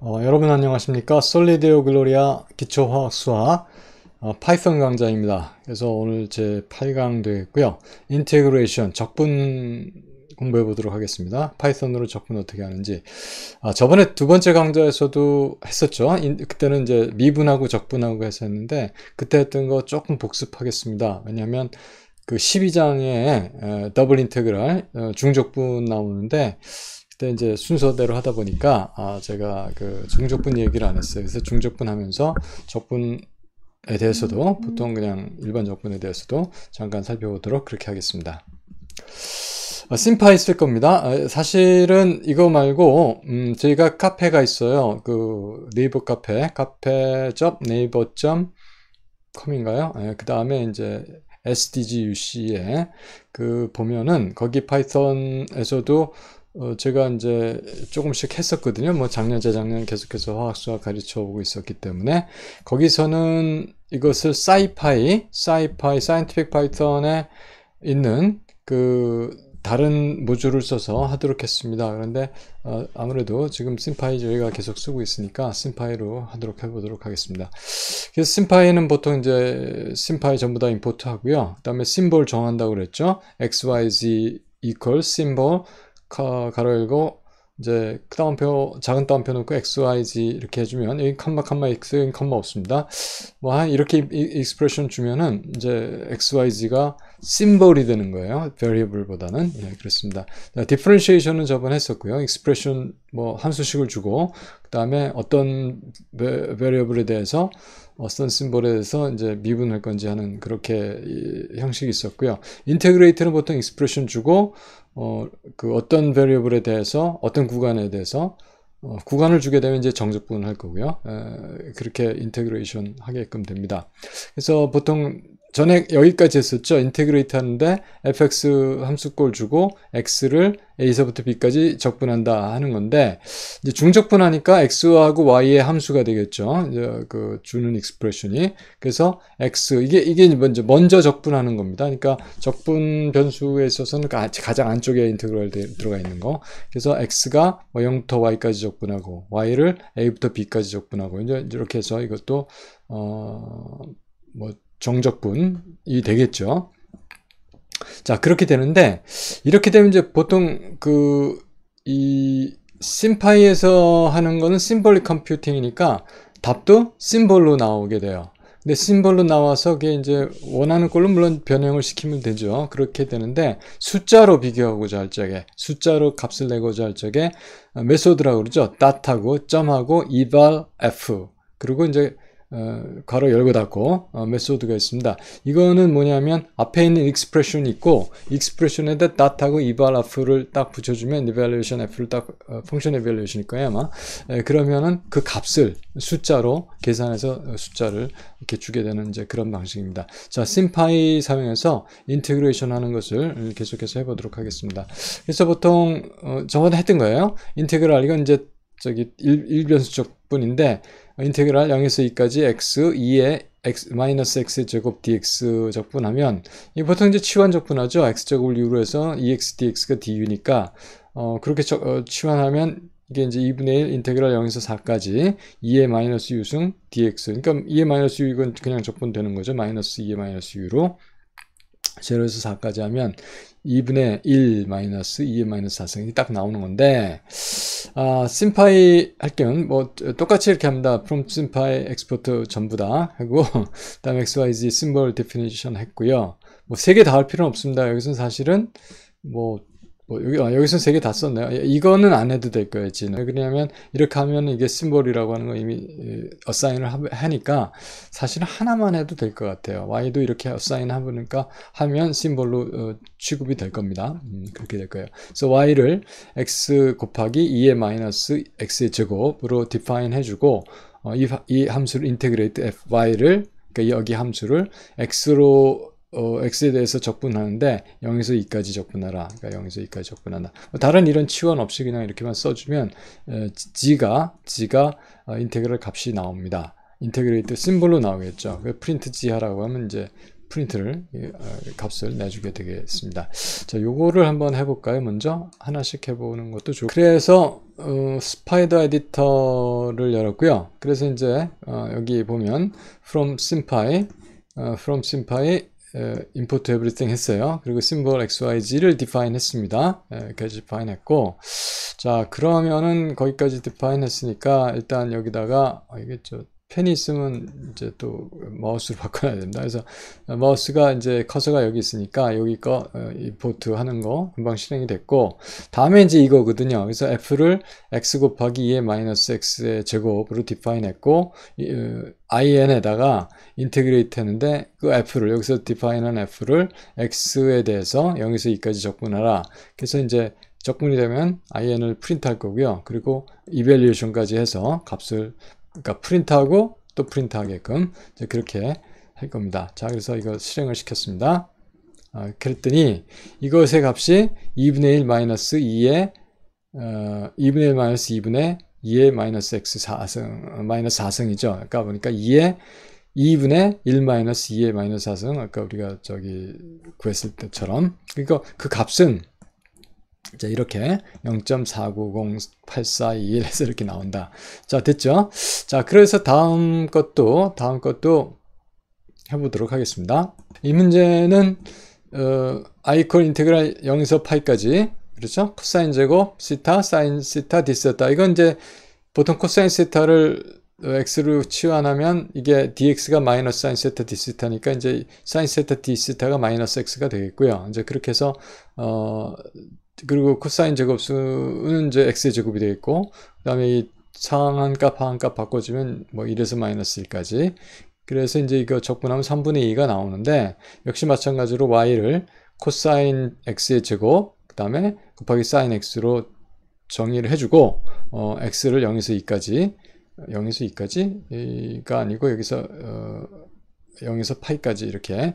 어, 여러분 안녕하십니까 솔리데오 글로리아 기초화학 수학 어, 파이썬 강좌입니다 그래서 오늘 제 8강 되겠고요 인테그레이션 적분 공부해 보도록 하겠습니다 파이썬으로 적분 어떻게 하는지 아, 저번에 두 번째 강좌에서도 했었죠 인, 그때는 이제 미분하고 적분하고 했었는데 그때 했던 거 조금 복습하겠습니다 왜냐하면 그 12장에 더블 인테그랄 중적분 나오는데 그때 이제 순서대로 하다 보니까 아 제가 그 중저분 얘기를 안 했어요. 그래서 중저분 하면서 적분에 대해서도 보통 그냥 일반 적분에 대해서도 잠깐 살펴보도록 그렇게 하겠습니다. 아, 심파 있을 겁니다. 아, 사실은 이거 말고 음, 저희가 카페가 있어요. 그 네이버 카페, 카페 점 네이버 점 m 인가요 예, 그 다음에 이제 SDGUC에 그 보면은 거기 파이썬에서도 어, 제가 이제 조금씩 했었거든요. 뭐 작년, 재작년 계속해서 화학수학 가르쳐 오고 있었기 때문에 거기서는 이것을 사이파이, 사이파이, 사이언티픽 파이썬에 있는 그 다른 모듈을 써서 하도록 했습니다. 그런데 어, 아무래도 지금 심파이 저희가 계속 쓰고 있으니까 심파이로 하도록 해보도록 하겠습니다. 그래서 심파이는 보통 이제 심파이 전부 다 임포트 하고요. 그 다음에 심볼 정한다고 그랬죠. x, y, z equal symbol 카 가로 열고 이제 그다옴표 작은 따옴표 놓고 x, y, z 이렇게 해주면 여기 컴마 컴마 x 여기 컴마 없습니다. 뭐 한 이렇게 익스프레션 주면은 이제 x, y, z가 심벌이 되는 거예요. variable보다는 예, 그렇습니다. 자, differentiation은 저번에 했었고요. 익스프레션 뭐 함수식을 주고 그 다음에 어떤 variable에 대해서 어떤 심벌에 대해서 이제 미분할 건지 하는 그렇게 형식이 있었고요. 인테그레이트는 보통 익스프레션 주고 어, 그 어떤 variable에 대해서 어떤 구간에 대해서 어, 구간을 주게 되면 이제 정적분을 할 거고요. 에, 그렇게 인테그레이션 하게끔 됩니다. 그래서 보통 전에 여기까지 했었죠. 인테그레이트 하는데 fx 함수꼴 주고 x를 a서부터 b까지 적분한다 하는 건데 이제 중적분하니까 x하고 y의 함수가 되겠죠. 이제 그 주는 익스프레션이 그래서 x 이게 이게 먼저 먼저 적분하는 겁니다. 그러니까 적분 변수에 있어서는 가장 안쪽에 인테그럴 들어가 있는 거. 그래서 x가 뭐 0부터 y까지 적분하고 y를 a부터 b까지 적분하고 이제 이렇게 해서 이것도 어뭐 정적분이 되겠죠. 자, 그렇게 되는데, 이렇게 되면 이제 보통 그, 이, 심파이에서 하는 거는 심벌리 컴퓨팅이니까 답도 심벌로 나오게 돼요. 근데 심벌로 나와서 그게 이제 원하는 걸로 물론 변형을 시키면 되죠. 그렇게 되는데 숫자로 비교하고자 할 적에 숫자로 값을 내고자 할 적에 메소드라고 그러죠. dot하고 점하고 eval f 그리고 이제 어, 괄호 열고 닫고 어, 메소드가 있습니다. 이거는 뭐냐면 앞에 있는 익스프레션이 있고 익스프레션에다 닷하고 이발 앞를딱 붙여주면 evaluation f를 딱 어, function evaluation일 거예요 아마 에, 그러면은 그 값을 숫자로 계산해서 어, 숫자를 이렇게 주게 되는 이제 그런 방식입니다. 자 심파이 사용해서 integration 하는 것을 계속해서 해보도록 하겠습니다. 그래서 보통 어, 저번에 했던 거예요. i n t e 인테그랄 이건 이제 저기 일, 일변수적 뿐인데 인테그랄 0에서 2까지 x 2의 x 마이너스 x의 제곱 dx 적분하면 이 보통 이제 치환 적분하죠. x 제곱을 유로 해서 2x e dx가 du니까 어 그렇게 저, 어, 치환하면 이게 이제 2분의 1 인테그랄 0에서 4까지 2에 마이너스 u승 dx 그러니까 2에 마이너스 u 이건 그냥 적분되는 거죠. 마이너스 2에 마이너스 u로 0에서 4까지 하면 2분의 1 마이너스 2의 마이너스 4승이 딱 나오는 건데 아, 심파이 할 경우는 뭐 똑같이 이렇게 합니다. 프롬 심파이 엑스포트 전부 다 하고 다음 XYZ 심벌 데피니션 했고요. 뭐 세 개 다 할 필요는 없습니다. 여기서는 사실은 뭐뭐 여기 아, 여기서 세 개 다 썼네요. 예, 이거는 안 해도 될 거예요. 지는 왜냐하면 이렇게 하면 이게 심볼이라고 하는 거 이미 어사인을 예, 하니까 사실 하나만 해도 될 것 같아요. y도 이렇게 어사인 하니까 하면 심볼로 어, 취급이 될 겁니다. 음, 그렇게 될 거예요. 그래서 y를 x 곱하기 2의 마이너스 x의 제곱으로 디파인 해주고 어, 이, 이 함수를 인테그레이트 fy를 그러니까 여기 함수를 x로 어, x에 대해서 적분하는데 0에서 2까지 적분하라. 그러니까 0에서 2까지 적분하라. 뭐 다른 이런 치환 없이 그냥 이렇게만 써주면 g가 g가 어, 인테그럴 값이 나옵니다. 인테그레이트 심볼로 나오겠죠. 그 프린트 g하라고 하면 이제 프린트를 어, 값을 내주게 되겠습니다. 자, 요거를 한번 해볼까요? 먼저 하나씩 해보는 것도 좋고. 그래서 어, 스파이더 에디터를 열었고요. 그래서 이제 어, 여기 보면 from simpy 어, from simpy import everything 했어요. 그리고 심볼 xyg를 define 했습니다. 여기까 define 했고 자 그러면은 거기까지 define 했으니까 일단 여기다가 아, 이게 저 펜이 있으면 이제 또 마우스로 바꿔야 됩니다. 그래서 마우스가 이제 커서가 여기 있으니까 여기 거이포트 어, 하는 거 금방 실행이 됐고 다음에 이제 이거거든요. 그래서 f를 x 곱하기 2의 마이너스 x의 제곱으로 디파인 했고 어, in에다가 인테그레이트 했는데 그 f를 여기서 디파인한 f를 x에 대해서 0에서 2까지 적분하라. 그래서 이제 적분이 되면 in을 프린트할 거고요. 그리고 이벨리에이션까지 해서 값을 그러니까 프린트하고 또 프린트하게끔 그렇게 할 겁니다. 자, 그래서 이거 실행을 시켰습니다. 아, 그랬더니 이것의 값이 2분의 1 마이너스 2의 어, 2분의 1 마이너스 2분의 2의 마이너스 x 4승 마이너스 4승이죠. 아까 보니까 2의 2분의 1 마이너스 2의 마이너스 4승 아까 우리가 저기 구했을 때처럼 그러니까 그 값은 자, 이렇게 0 4 9 0 8 4 1해서 이렇게 나온다. 자, 됐죠? 자, 그래서 다음 것도, 다음 것도 해보도록 하겠습니다. 이 문제는, 어, 아이콜 인테그랄 0에서 파이까지, 그렇죠? 코사인 제곱, 시타, 사인 시타, 디세타. 이건 이제 보통 코사인 시타를 x로 치환하면 이게 dx가 마이너스 사인 세타 d세타니까 이제 사인 세타 d세타가 마이너스 x가 되겠고요. 이제 그렇게 해서 어 그리고 코사인 제곱수는 이제 x의 제곱이 되어 있고 그 다음에 이 상한 값, 하한 값 바꿔주면 뭐 1에서 마이너스 1까지 그래서 이제 이거 적분하면 3분의 2가 나오는데 역시 마찬가지로 y를 코사인 x의 제곱 그 다음에 곱하기 사인 x로 정의를 해주고 어, x를 0에서 2까지 0에서 2까지가 아니고 여기서 어, 0에서 파이까지 이렇게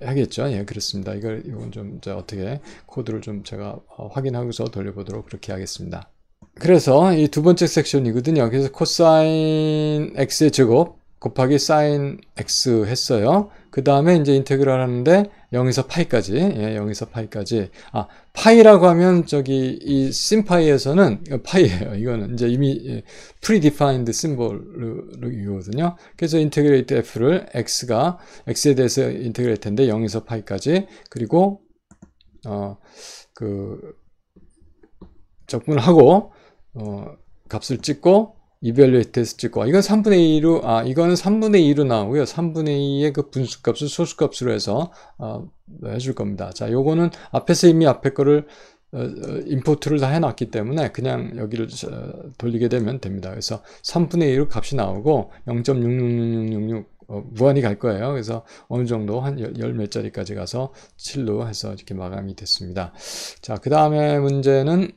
하겠죠. 예, 그렇습니다. 이걸 이건 좀 어떻게 코드를 좀 제가 어, 확인하고서 돌려보도록 그렇게 하겠습니다. 그래서 이 두 번째 섹션이거든요. 그래서 코사인 x의 제곱 곱하기 sin x 했어요. 그 다음에 이제 인테그랄 하는데 0에서 파이까지, 예, 0에서 파이까지. 아, 파이라고 하면 저기 이 심파이에서는 파이예요. 이거는 이제 이미 프리디파인드 예, 심볼이거든요. 그래서 인테그레이트 f를 x가 x에 대해서 인테그레이트 인데 0에서 파이까지 그리고 어그 적분하고 어 값을 찍고 이별리 테스트 찍고 아, 이건 3분의 2로 아 이거는 3분의 2로 나오고요 3분의 2의 그 분수값을 소수값으로 해서 어, 해줄 겁니다 자 요거는 앞에서 이미 앞에 거를 어, 임포트를 어, 다 해놨기 때문에 그냥 여기를 어, 돌리게 되면 됩니다 그래서 3분의 2로 값이 나오고 0.66666 어, 무한히 갈 거예요 그래서 어느 정도 한 열 몇 자리까지 가서 7로 해서 이렇게 마감이 됐습니다 자 그 다음에 문제는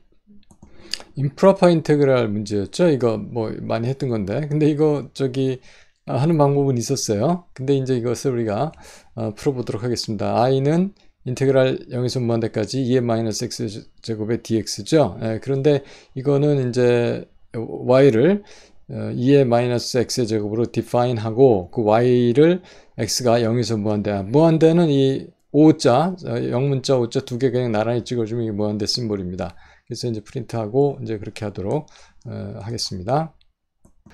인프라파 인테그랄 문제였죠. 이거 뭐 많이 했던 건데. 근데 이거 저기 아, 하는 방법은 있었어요. 근데 이제 이것을 우리가 어, 풀어보도록 하겠습니다. i는 인테그랄 0에서 무한대까지 2의 x제곱의 dx죠. 예, 그런데 이거는 이제 y를 2의 어, x 제곱으로 define 하고 그 y를 x가 0에서 무한대 무한대는 이 5자, 0문자 어, 5자 두 개 그냥 나란히 찍어주면 이게 무한대 심볼입니다. 그래서 이제 프린트하고 이제 그렇게 하도록 어, 하겠습니다.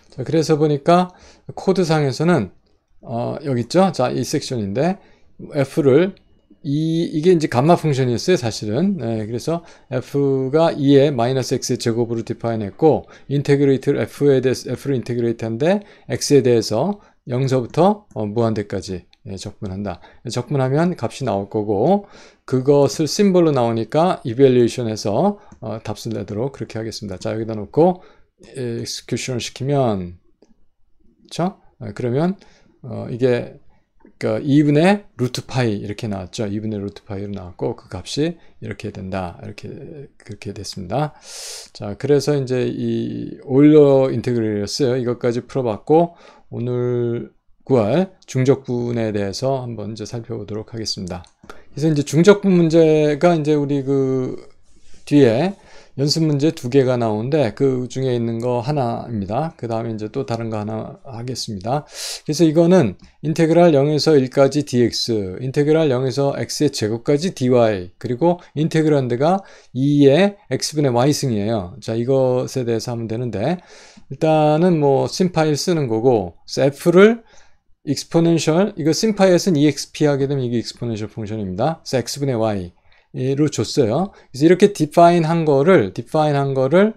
자, 그래서 보니까 코드상에서는 어, 여기 있죠? 자, 이 섹션인데 f를 이, 이게 이제 감마 펑션이었어요, 사실은. 네, 그래서 f가 2의 마이너스 x의 제곱으로 디파인 했고, 인테그레이트를 f에 대해서, f를 인테그레이트 한데, x에 대해서 0서부터 어, 무한대까지 예, 접근한다. 접근하면 값이 나올 거고 그것을 심벌로 나오니까 이벨리에이션에서 어, 값을 내도록 그렇게 하겠습니다. 자 여기다 놓고 execution을 시키면 그렇죠? 그러면 어, 이게 그 그러니까 2분의 루트 파이 이렇게 나왔죠. 2분의 루트 파이로 나왔고 그 값이 이렇게 된다. 이렇게 그렇게 됐습니다. 자, 그래서 이제 이 오일러 인테그레이였어요. 이것까지 풀어봤고 오늘 9월 중적분에 대해서 한번 이제 살펴보도록 하겠습니다. 그래서 이제 중적분 문제가 이제 우리 그 뒤에 연습 문제 두 개가 나오는데 그 중에 있는 거 하나입니다. 그 다음에 이제 또 다른 거 하나 하겠습니다. 그래서 이거는 인테그랄 0에서 1까지 dx, 인테그랄 0에서 x의 제곱까지 dy, 그리고 인테그란드가 2의 x분의 y승이에요. 자, 이것에 대해서 하면 되는데 일단은 뭐 심파일 쓰는 거고 f를 exponential 이거 심파이에서는 exp 하게 되면 이게 exponential f u 입니다 그래서 x분의 y로 줬어요. 그래서 이렇게 define 한 거를 define 한 거를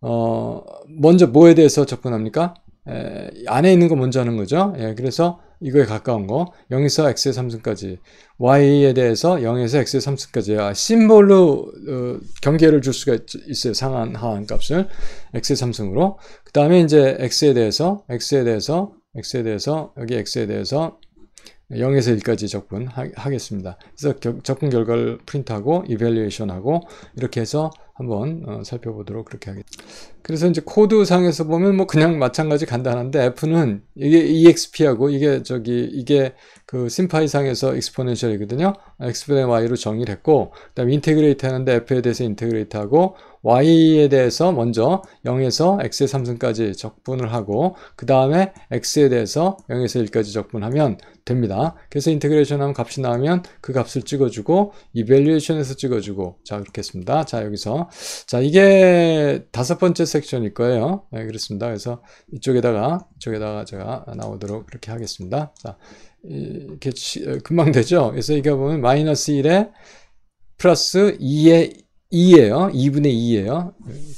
어 먼저 뭐에 대해서 접근합니까? 에, 안에 있는 거 먼저 하는 거죠. 예, 그래서 이거에 가까운 거 0에서 x의 삼승까지 y에 대해서 0에서 x의 삼승까지 아, 심볼로 어, 경계를 줄 수가 있, 어요 상한 하한 값을 x의 삼승으로그 다음에 이제 x에 대해서 x에 대해서 x에 대해서 여기 x에 대해서 0에서 1까지 접근하겠습니다. 그래서 겨, 접근 결과를 프린트하고 이벨리에이션하고 이렇게 해서 한번 어, 살펴보도록 그렇게 하겠습니다. 그래서 이제 코드 상에서 보면 뭐 그냥 마찬가지 간단한데 F는 이게 EXP하고 이게 저기 이게 그 심파이 상에서 익스포넨셜이거든요. X분의 Y로 정의를 했고 그다음에 인테그레이트 하는데 F에 대해서 인테그레이트하고 y에 대해서 먼저 0에서 x의 3승까지 적분을 하고 그 다음에 x에 대해서 0에서 1까지 적분하면 됩니다. 그래서 인테그레이션 하면 값이 나오면 그 값을 찍어주고 이밸류에이션에서 찍어주고 자 그렇게 했습니다. 자 여기서 자 이게 다섯 번째 섹션일 거예요. 네, 그렇습니다. 그래서 이쪽에다가 이쪽에다가 제가 나오도록 이렇게 하겠습니다. 자 이렇게 금방 되죠. 그래서 이거 보면 마이너스 1에 플러스 2의 2예요. 2분의 2예요.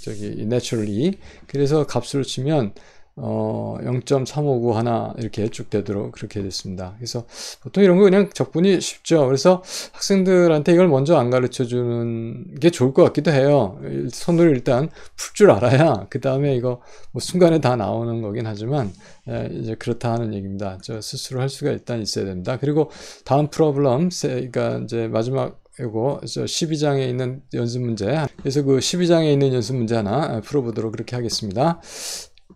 저기 naturally. 그래서 값을 치면 어, 0.359 하나 이렇게 쭉 되도록 그렇게 됐습니다. 그래서 보통 이런 거 그냥 적분이 쉽죠. 그래서 학생들한테 이걸 먼저 안 가르쳐 주는 게 좋을 것 같기도 해요. 손으로 일단 풀 줄 알아야 그 다음에 이거 뭐 순간에 다 나오는 거긴 하지만 예, 이제 그렇다 하는 얘기입니다. 저 스스로 할 수가 일단 있어야 됩니다. 그리고 다음 프로블럼, 그러니까 이제 마지막 이거 12장에 있는 연습 문제 그래서 그 12장에 있는 연습 문제 하나 아, 풀어보도록 그렇게 하겠습니다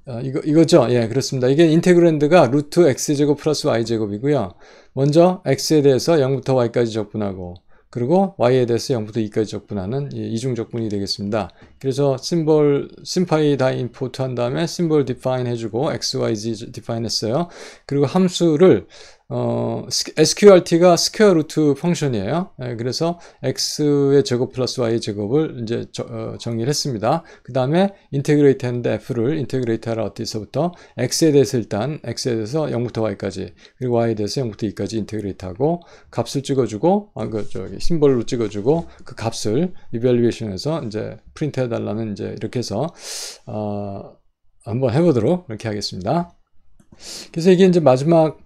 어, 이거, 이거죠? 예, 그렇습니다. 이게 인테그랜드가 루트 x제곱 플러스 y제곱이고요. 먼저 x에 대해서 0부터 y까지 적분하고 그리고 y에 대해서 0부터 2까지 적분하는 이중 적분이 되겠습니다. 그래서 심볼 심파이 다임포트한 다음에 심볼 디파인 해주고 x, y, z 디파인 했어요. 그리고 함수를 어, SQRT가 스퀘어 루트 펑션이에요. 예, 그래서 x의 제곱 플러스 y의 제곱을 이제 저, 어, 정리를 했습니다. 그 다음에 인테그레이트 했는데 f를 인테그레이트 하라 어디서부터 x에 대해서 일단 x에 대해서 0부터 y까지 그리고 y에 대해서 0부터 2까지 인테그레이트 하고 값을 찍어주고 아, 그 저기 심벌로 찍어주고 그 값을 이벨리에이션에서 이제 프린트 해달라는 이제 이렇게 해서 어, 한번 해보도록 이렇게 하겠습니다. 그래서 이게 이제 마지막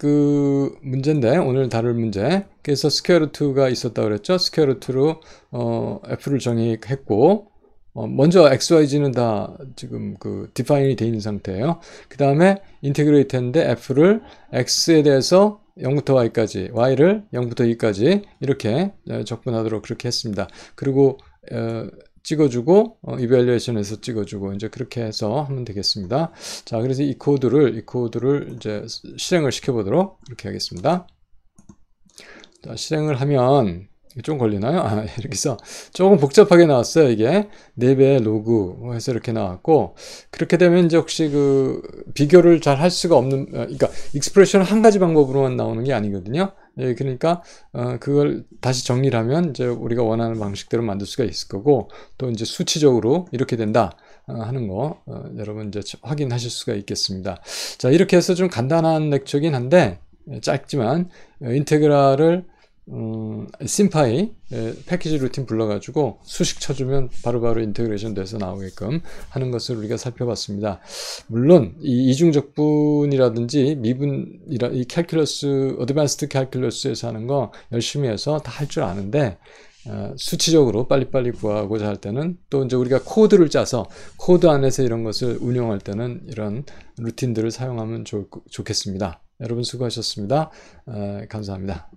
그 문제인데 오늘 다룰 문제 그래서 스퀘어 루트가 있었다 그랬죠 스퀘어 루트로 어, f를 정의했고 어, 먼저 xyz는 다 지금 그 디파인이 돼 있는 상태예요 그 다음에 인테그레이트인데 f를 x에 대해서 0부터 y까지 y를 0부터 2까지 이렇게 접근하도록 어, 그렇게 했습니다 그리고 어, 찍어주고 어, 이벨리에이션에서 찍어주고 이제 그렇게 해서 하면 되겠습니다. 자, 그래서 이 코드를 이 코드를 이제 실행을 시켜보도록 이렇게 하겠습니다. 자, 실행을 하면 좀 걸리나요? 아, 이렇게 해서 조금 복잡하게 나왔어요, 이게. 네배 로그 해서 이렇게 나왔고, 그렇게 되면 이제 혹시 그 비교를 잘 할 수가 없는, 어, 그러니까 익스프레션 한 가지 방법으로만 나오는 게 아니거든요. 예, 그러니까 어, 그걸 다시 정리를 하면 이제 우리가 원하는 방식대로 만들 수가 있을 거고 또 이제 수치적으로 이렇게 된다 어, 하는 거 어, 여러분 이제 확인하실 수가 있겠습니다. 자 이렇게 해서 좀 간단한 렉처긴 한데 예, 짧지만 어, 인테그랄을 음, 심파이 예, 패키지 루틴 불러가지고 수식 쳐주면 바로바로 인테그레이션 돼서 나오게끔 하는 것을 우리가 살펴봤습니다. 물론 이 이중적분이라든지 미분이라 이 캘큘러스 어드밴스드 캘큘러스에서 하는 거 열심히 해서 다 할 줄 아는데 어, 수치적으로 빨리빨리 구하고자 할 때는 또 이제 우리가 코드를 짜서 코드 안에서 이런 것을 운영할 때는 이런 루틴들을 사용하면 좋, 좋겠습니다. 여러분 수고하셨습니다. 어, 감사합니다.